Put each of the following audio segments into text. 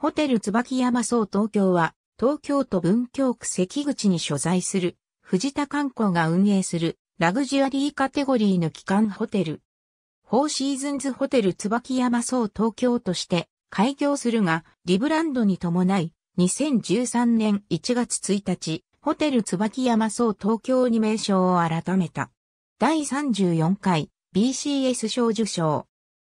ホテル椿山荘東京は、東京都文京区関口に所在する、藤田観光が運営する、ラグジュアリーカテゴリーの機関ホテル。フォーシーズンズホテル椿山荘東京として開業するが、リブランドに伴い、2013年1月1日、ホテル椿山荘東京に名称を改めた。第34回 BCS 賞受賞。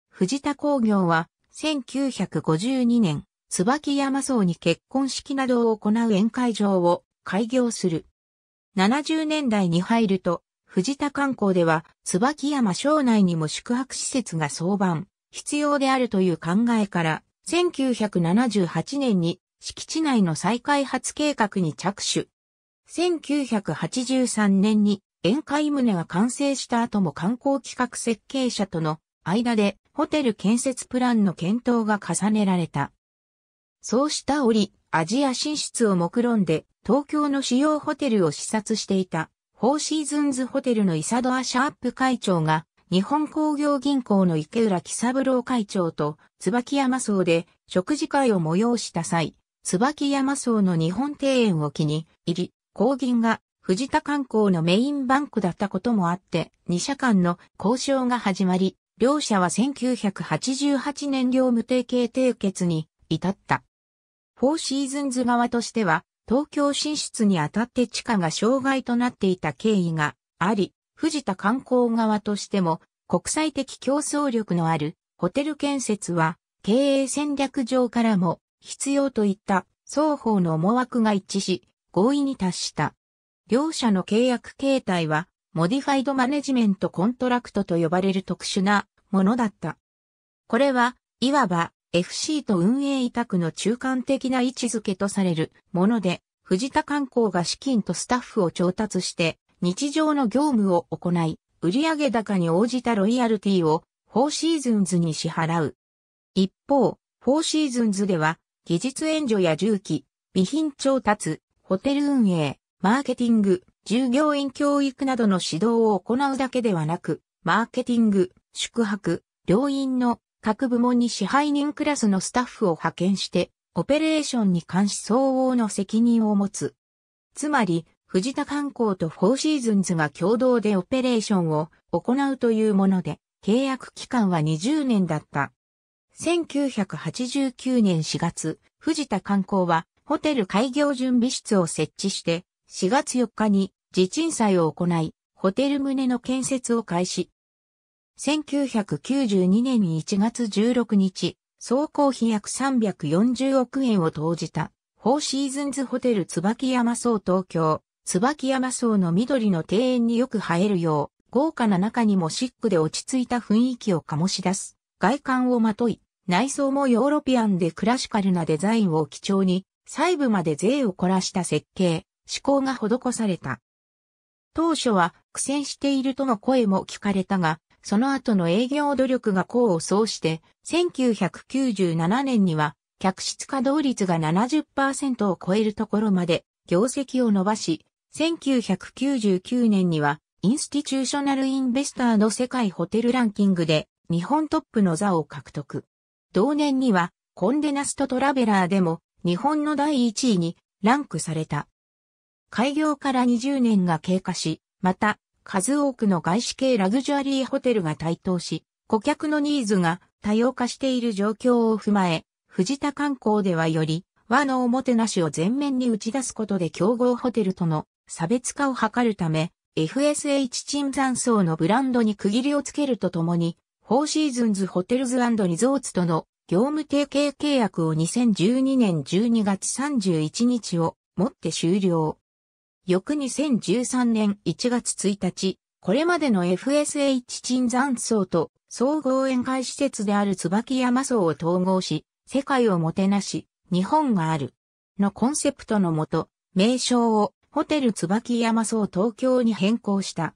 藤田工業は1952年椿山荘に結婚式などを行う宴会場を開業する。70年代に入ると、藤田観光では、椿山省内にも宿泊施設が相番、必要であるという考えから、1978年に敷地内の再開発計画に着手。1983年に宴会棟が完成した後も観光企画設計者との間でホテル建設プランの検討が重ねられた。そうした折、アジア進出を目論んで、東京の主要ホテルを視察していた、フォーシーズンズホテルのイサドア・シャープ会長が、日本工業銀行の池浦喜三郎会長と、椿山荘で食事会を催した際、椿山荘の日本庭園を機に入り、工銀が藤田観光のメインバンクだったこともあって、2社間の交渉が始まり、両社は1988年業務提携締結に至った。フォーシーズンズ側としては、東京進出にあたって地下が障害となっていた経緯があり、藤田観光側としても、国際的競争力のあるホテル建設は、経営戦略上からも必要といった双方の思惑が一致し、合意に達した。両社の契約形態は、モディファイドマネジメントコントラクトと呼ばれる特殊なものだった。これは、いわば、FC と運営委託の中間的な位置づけとされるもので、藤田観光が資金とスタッフを調達して、日常の業務を行い、売上高に応じたロイヤルティを、フォーシーズンズに支払う。一方、フォーシーズンズでは、技術援助や重機、備品調達、ホテル運営、マーケティング、従業員教育などの指導を行うだけではなく、マーケティング、宿泊、病院の各部門に支配人クラスのスタッフを派遣して、オペレーションに関し相応の責任を持つ。つまり、藤田観光とフォーシーズンズが共同でオペレーションを行うというもので、契約期間は20年だった。1989年4月、藤田観光はホテル開業準備室を設置して、4月4日に地鎮祭を行い、ホテル棟の建設を開始。1992年1月16日、総工費約340億円を投じた、フォーシーズンズホテル椿山荘東京、椿山荘の緑の庭園によく映えるよう、豪華な中にもシックで落ち着いた雰囲気を醸し出す、外観をまとい、内装もヨーロピアンでクラシカルなデザインを基調に、細部まで税を凝らした設計、思考が施された。当初は苦戦しているとの声も聞かれたが、その後の営業努力が功を奏して、1997年には、客室稼働率が70%を超えるところまで業績を伸ばし、1999年には、インスティチューショナルインベスターの世界ホテルランキングで日本トップの座を獲得。同年には、コンデナストトラベラーでも日本の第1位にランクされた。開業から20年が経過し、また数多くの外資系ラグジュアリーホテルが台頭し、顧客のニーズが多様化している状況を踏まえ、藤田観光ではより和のおもてなしを前面に打ち出すことで競合ホテルとの差別化を図るため、FSH ン山荘のブランドに区切りをつけるとともに、フォーシーズンズホテルズリゾーツとの業務提携契約を2012年12月31日をもって終了。翌2013年1月1日、これまでの FSH 鎮山荘と総合宴会施設である椿山荘を統合し、世界をもてなし、日本がある。のコンセプトのもと、名称をホテル椿山荘東京に変更した。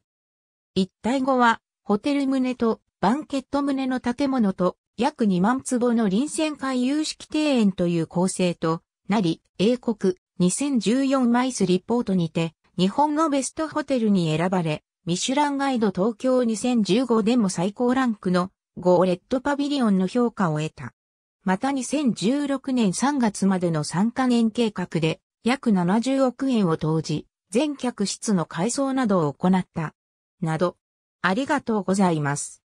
一体後は、ホテル棟とバンケット棟の建物と約2万坪の臨戦会有識庭園という構成となり、英国、2014マイスリポートにて、日本のベストホテルに選ばれ、ミシュランガイド東京2015でも最高ランクの5レッドパビリオンの評価を得た。また2016年3月までの3カ年計画で約70億円を投じ、全客室の改装などを行った。など、ありがとうございます。